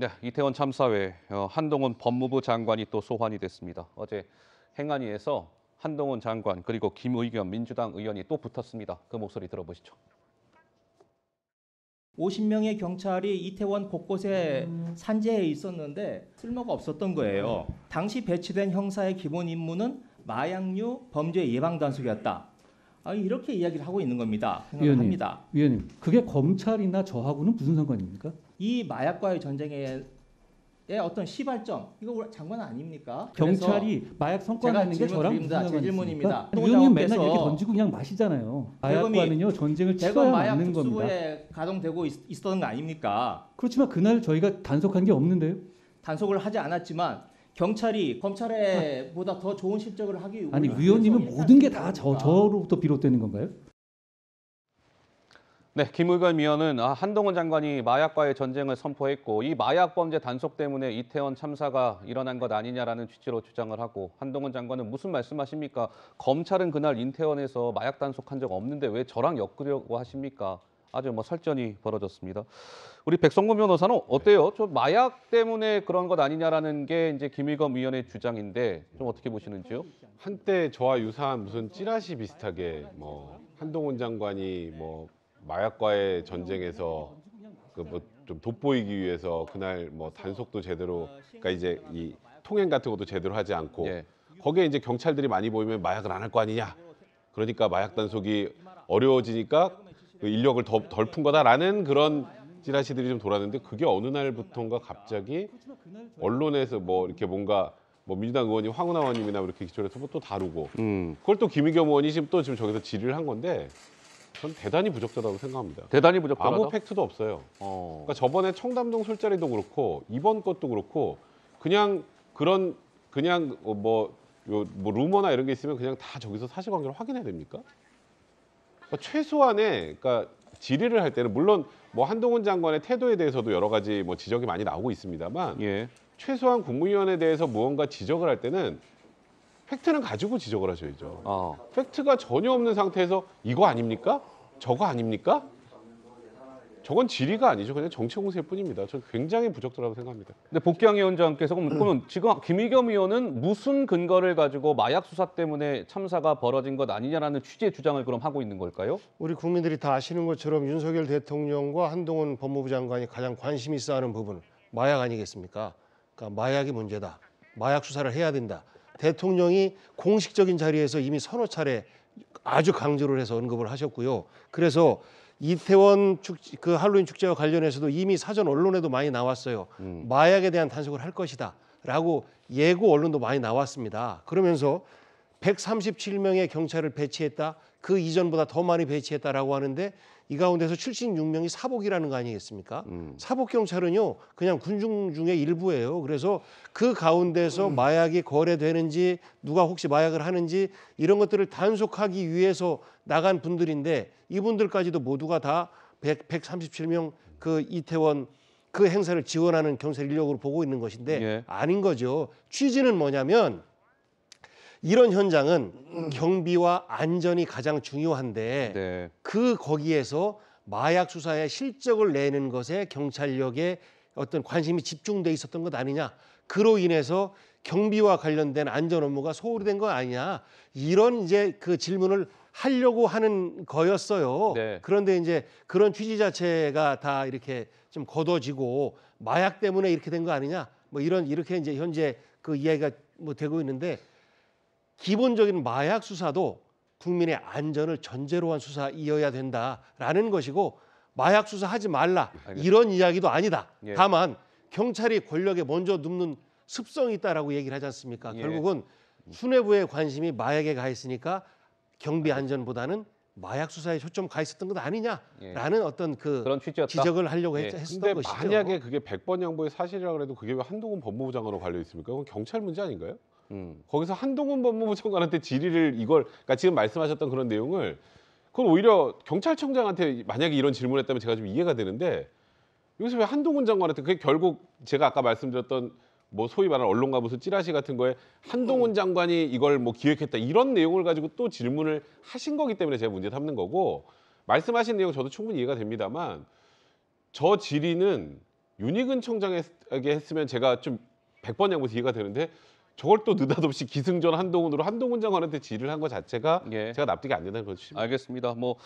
네, 이태원 참사 회에 어, 한동훈 법무부 장관이 또 소환이 됐습니다. 어제 행안위에서 한동훈 장관 그리고 김의겸 민주당 의원이 또 붙었습니다. 그 목소리 들어보시죠. 50명의 경찰이 이태원 곳곳에 산재해 있었는데 쓸모가 없었던 거예요. 당시 배치된 형사의 기본 임무는 마약류 범죄 예방 단속이었다. 아, 이렇게 이야기를 하고 있는 겁니다. 생각합니다. 위 위원님, 그게 검찰이나 저하고는 무슨 상관입니까? 이 마약과의 전쟁에 어떤 시발점 이거 장관 아닙니까? 경찰이 마약 성과라는 게 저랑 무슨 상관이 니까 의원님 맨날 이렇게 던지고 그냥 마시잖아요. 마약과는요 전쟁을 치러야 맞는 겁니다. 가동되고 있, 었던거 아닙니까? 그렇지만 그날 저희가 단속한 게 없는데요. 단속을 하지 않았지만 경찰이 검찰에 보다 더 좋은 실적을 하기 위해 아니 의원님은 모든 게다저 저로부터 비롯되는 건가요? 네, 김의겸 위원은 아, 한동훈 장관이 마약과의 전쟁을 선포했고 이 마약 범죄 단속 때문에 이태원 참사가 일어난 것 아니냐라는 취지로 주장을 하고 한동훈 장관은 무슨 말씀하십니까? 검찰은 그날 인태원에서 마약 단속한 적 없는데 왜 저랑 엮으려고 하십니까? 아주 뭐 설전이 벌어졌습니다. 우리 백성근 변호사는 어때요? 저 네. 마약 때문에 그런 것 아니냐라는 게 이제 김의겸 위원의 주장인데 좀 어떻게 보시는지요? 한때 저와 유사한 무슨 찌라시 비슷하게 뭐 한동훈 장관이 뭐 마약과의 전쟁에서 그뭐좀 그 돋보이기 위해서 그날 뭐 단속도 제대로 어, 그러니까 이제 이 통행 같은 것도 제대로 하지 않고 예. 거기에 이제 경찰들이 많이 보이면 마약을 안 할 거 아니냐. 그러니까 마약 단속이 어려워지니까 그 인력을 덜 푼 거다라는 그 그런 찌라시들이 좀 돌았는데 그게 어느 날부턴가 그러니까 갑자기 언론에서 뭐 이렇게 뭔가 뭐 민주당 의원이 황운하 의원님이나 이렇게 기초를해서또 다루고 음. 그걸 또 김의겸 의원이 지금 또 지금 저기서 질의를 한 건데 전 대단히 부적절하다고 생각합니다. 대단히 부적절하다. 아무 팩트도 없어요. 어. 그러니까 저번에 청담동 술자리도 그렇고 이번 것도 그렇고 그냥 그런 그냥 어, 뭐, 요, 뭐 루머나 이런 게 있으면 그냥 다 저기서 사실관계를 확인해야 됩니까? 그러니까 최소한의 그러니까 질의를 할 때는 물론 뭐 한동훈 장관의 태도에 대해서도 여러 가지 뭐 지적이 많이 나오고 있습니다만 예. 최소한 국무위원에 대해서 무언가 지적을 할 때는 팩트는 가지고 지적을 하셔야죠. 어. 팩트가 전혀 없는 상태에서 이거 아닙니까? 저거 아닙니까? 저건 지리가 아니죠. 그냥 정치 공세일 뿐입니다. 저는 굉장히 부적절하다고 생각합니다. 근데 복귀양 위원장께서 그러면 지금 김의겸 의원은 무슨 근거를 가지고 마약 수사 때문에 참사가 벌어진 것 아니냐라는 취지의 주장을 그럼 하고 있는 걸까요? 우리 국민들이 다 아시는 것처럼 윤석열 대통령과 한동훈 법무부 장관이 가장 관심 있어하는 부분 마약 아니겠습니까? 그러니까 마약이 문제다. 마약 수사를 해야 된다. 대통령이 공식적인 자리에서 이미 서너 차례 아주 강조를 해서 언급을 하셨고요. 그래서 이태원 축그 할로윈 축제와 관련해서도 이미 사전 언론에도 많이 나왔어요. 음. 마약에 대한 단속을 할 것이다라고 예고 언론도 많이 나왔습니다. 그러면서 137명의 경찰을 배치했다. 그 이전보다 더 많이 배치했다라고 하는데 이 가운데서 76명이 사복이라는 거 아니겠습니까? 음. 사복 경찰은요 그냥 군중 중에 일부예요. 그래서 그 가운데서 음. 마약이 거래되는지 누가 혹시 마약을 하는지 이런 것들을 단속하기 위해서 나간 분들인데 이분들까지도 모두가 다 100, 137명 그 이태원 그 행사를 지원하는 경찰 인력으로 보고 있는 것인데 예. 아닌 거죠. 취지는 뭐냐면 이런 현장은 음. 경비와 안전이 가장 중요한데 네. 그 거기에서 마약 수사의 실적을 내는 것에 경찰력의 어떤 관심이 집중돼 있었던 것 아니냐. 그로 인해서 경비와 관련된 안전 업무가 소홀히 된 거 아니냐. 이런 이제 그 질문을 하려고 하는 거였어요. 네. 그런데 이제 그런 취지 자체가 다 이렇게 좀 걷어지고 마약 때문에 이렇게 된 거 아니냐. 뭐 이런 이렇게 이제 현재 그 이야기가 뭐 되고 있는데 기본적인 마약 수사도 국민의 안전을 전제로 한 수사이어야 된다라는 것이고 마약 수사하지 말라 알겠습니다. 이런 이야기도 아니다. 예. 다만 경찰이 권력에 먼저 눕는 습성이 있다라고 얘기를 하지 않습니까? 예. 결국은 수뇌부의 관심이 마약에 가 있으니까 경비 안전보다는 마약 수사에 초점 가 있었던 것 아니냐라는 예. 어떤 그 그런 지적을 하려고 예. 했, 예. 했었던 것이죠. 만약에 그게 백번 양보의 사실이라 그래도 그게 왜 한동훈 법무부 장관으로 관려 있습니까? 그건 경찰 문제 아닌가요? 음. 거기서 한동훈 법무부 장관한테 질의를 이걸 그러니까 지금 말씀하셨던 그런 내용을 그건 오히려 경찰청장한테 만약에 이런 질문했다면 제가 좀 이해가 되는데 여기서 왜 한동훈 장관한테 그게 결국 제가 아까 말씀드렸던 뭐 소위 말하는 언론가 무슨 찌라시 같은 거에 한동훈 음. 장관이 이걸 뭐 기획했다 이런 내용을 가지고 또 질문을 하신 거기 때문에 제가 문제 삼는 거고 말씀하신 내용 저도 충분히 이해가 됩니다만 저 질의는 윤희근 청장에게 했으면 제가 좀 백번 양보해서 이해가 되는데 저걸 또 느닷없이 기승전 한동훈으로 한동훈 장관한테 질을 한 것 자체가 예. 제가 납득이 안 된다는 거죠. 알겠습니다. 뭐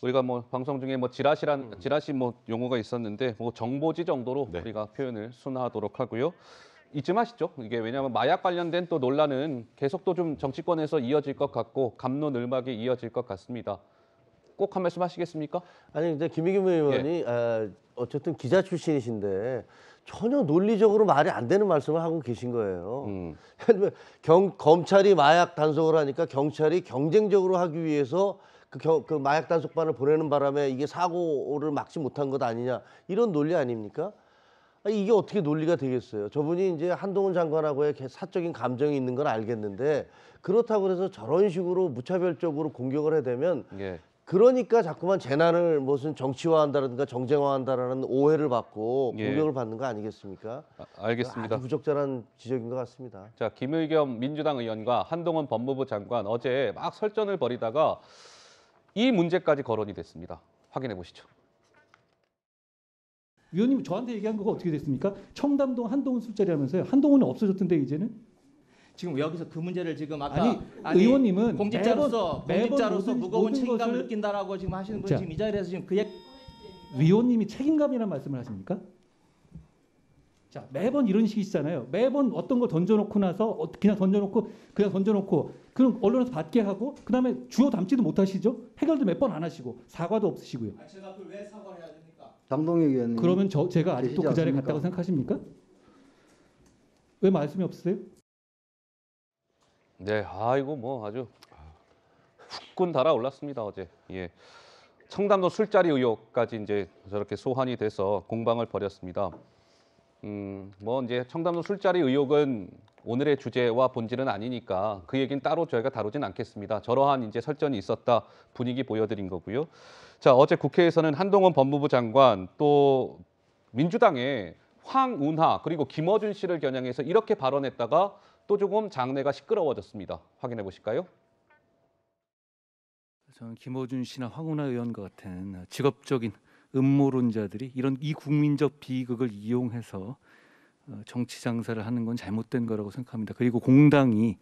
우리가 뭐 방송 중에 뭐 지라시란 음. 지라시 뭐 용어가 있었는데 뭐 정보지 정도로 네. 우리가 표현을 순화하도록 하고요. 잊지 마시죠. 이게 왜냐하면 마약 관련된 또 논란은 계속 또 좀 정치권에서 이어질 것 같고 감론을막이 이어질 것 같습니다. 꼭한 말씀 하시겠습니까? 아니 근데 김의겸 의원이 예. 아, 어쨌든 기자 출신이신데 전혀 논리적으로 말이 안 되는 말씀을 하고 계신 거예요. 음. 경, 검찰이 마약 단속을 하니까 경찰이 경쟁적으로 하기 위해서 그, 경, 그 마약 단속반을 보내는 바람에 이게 사고를 막지 못한 것 아니냐 이런 논리 아닙니까? 아, 이게 어떻게 논리가 되겠어요? 저분이 이제 한동훈 장관하고의 사적인 감정이 있는 걸 알겠는데 그렇다고 해서 저런 식으로 무차별적으로 공격을 해대면 예. 그러니까 자꾸만 재난을 무슨 정치화한다든가 정쟁화한다라는 오해를 받고 예. 공격을 받는 거 아니겠습니까? 아, 알겠습니다. 아주 부적절한 지적인 것 같습니다. 자 김의겸 민주당 의원과 한동훈 법무부 장관 어제 막 설전을 벌이다가 이 문제까지 거론이 됐습니다. 확인해 보시죠. 위원님 저한테 얘기한 거가 어떻게 됐습니까? 청담동 한동훈 술자리 하면서요. 한동훈이 없어졌던데 이제는? 지금 여기서 그 문제를 지금 아까 아니, 의원님은 공직자로서 매번, 공직자로서 매번 무거운 책임감을 것을... 느낀다라고 지금 하시는 분 자, 지금 이 자리에서 지금 그얘 위원님이 책임감이라는 말씀을 하십니까? 자 매번 이런 식이 있잖아요. 매번 어떤 걸 던져놓고 나서 어, 그냥 던져놓고 그냥 던져놓고 그럼 언론에서 받게 하고 그 다음에 주워 담지도 못하시죠. 해결도 몇 번 안 하시고 사과도 없으시고요. 아 제가 그걸 왜사과 해야 됩니까? 장동혁 의원님. 그러면 저 제가 아직도 그 자리에 않습니까? 갔다고 생각하십니까? 왜 말씀이 없으세요? 네, 아이고뭐 아주 후끈 달아올랐습니다 어제. 예, 청담도 술자리 의혹까지 이제 저렇게 소환이 돼서 공방을 벌였습니다. 음, 뭐 이제 청담도 술자리 의혹은 오늘의 주제와 본질은 아니니까 그 얘기는 따로 저희가 다루진 않겠습니다. 저러한 이제 설전이 있었다 분위기 보여드린 거고요. 자 어제 국회에서는 한동훈 법무부 장관 또 민주당의 황운하 그리고 김어준 씨를 겨냥해서 이렇게 발언했다가 또 조금 장내가 시끄러워졌습니다. 확인해 보실까요? 저는 김어준 씨나 황운하 의원과 같은 직업적인 음모론자들이 이런 이 국민적 비극을 이용해서 어, 정치 장사를 하는 건 잘못된 거라고 생각합니다. 그리고 공당이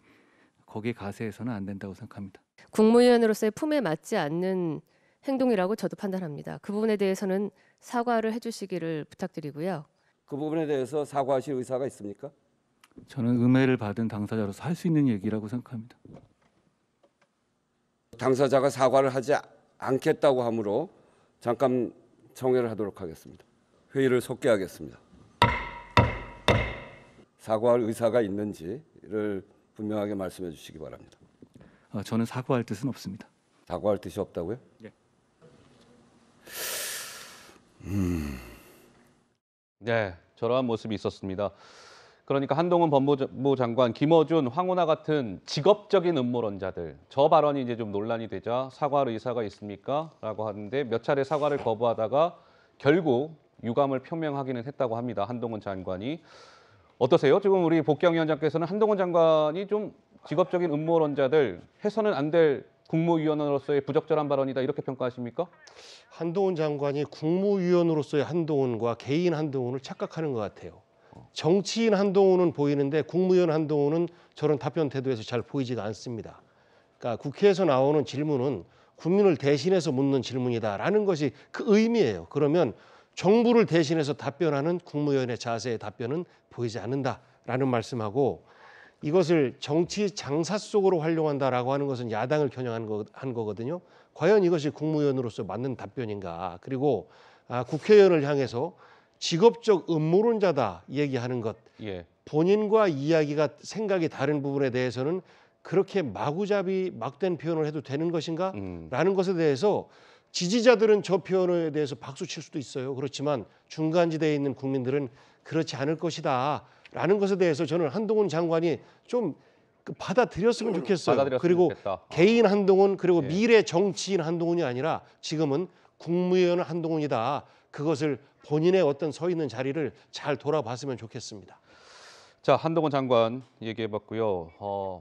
거기에 가세해서는 안 된다고 생각합니다. 국무위원으로서의 품에 맞지 않는 행동이라고 저도 판단합니다. 그 부분에 대해서는 사과를 해주시기를 부탁드리고요. 그 부분에 대해서 사과하실 의사가 있습니까? 저는 음해를 받은 당사자로서 할 수 있는 얘기라고 생각합니다. 당사자가 사과를 하지 않겠다고 하므로 잠깐 정회를 하도록 하겠습니다. 회의를 속개하겠습니다. 사과할 의사가 있는지를 분명하게 말씀해 주시기 바랍니다. 아, 저는 사과할 뜻은 없습니다. 사과할 뜻이 없다고요? 예. 음. 네, 저러한 모습이 있었습니다. 그러니까 한동훈 법무부 장관, 김어준, 황운하 같은 직업적인 음모론자들 저 발언이 이제 좀 논란이 되자 사과할 의사가 있습니까? 라고 하는데 몇 차례 사과를 거부하다가 결국 유감을 표명하기는 했다고 합니다. 한동훈 장관이. 어떠세요? 지금 우리 복경 위원장께서는 한동훈 장관이 좀 직업적인 음모론자들 해서는 안 될 국무위원으로서의 부적절한 발언이다 이렇게 평가하십니까? 한동훈 장관이 국무위원으로서의 한동훈과 개인 한동훈을 착각하는 것 같아요. 정치인 한동훈은 보이는데 국무위원 한동훈은 저런 답변 태도에서 잘 보이지가 않습니다. 그러니까 국회에서 나오는 질문은 국민을 대신해서 묻는 질문이다라는 것이 그 의미예요. 그러면 정부를 대신해서 답변하는 국무위원의 자세의 답변은 보이지 않는다라는 말씀하고 이것을 정치 장사 속으로 활용한다라고 하는 것은 야당을 겨냥한 거, 한 거거든요. 과연 이것이 국무위원으로서 맞는 답변인가? 그리고 아, 국회의원을 향해서 직업적 음모론자다 얘기하는 것 예. 본인과 이야기가 생각이 다른 부분에 대해서는 그렇게 마구잡이 막된 표현을 해도 되는 것인가? 음. 라는 것에 대해서 지지자들은 저 표현에 대해서 박수 칠 수도 있어요. 그렇지만 중간지대에 있는 국민들은 그렇지 않을 것이다. 라는 것에 대해서 저는 한동훈 장관이 좀 그 받아들였으면 좋겠어요. 받아들였으면 그리고 좋겠다. 개인 한동훈 그리고 예. 미래 정치인 한동훈이 아니라 지금은 국무위원 한동훈이다. 그것을 본인의 어떤 서 있는 자리를 잘 돌아봤으면 좋겠습니다. 자 한동훈 장관 얘기해봤고요. 어,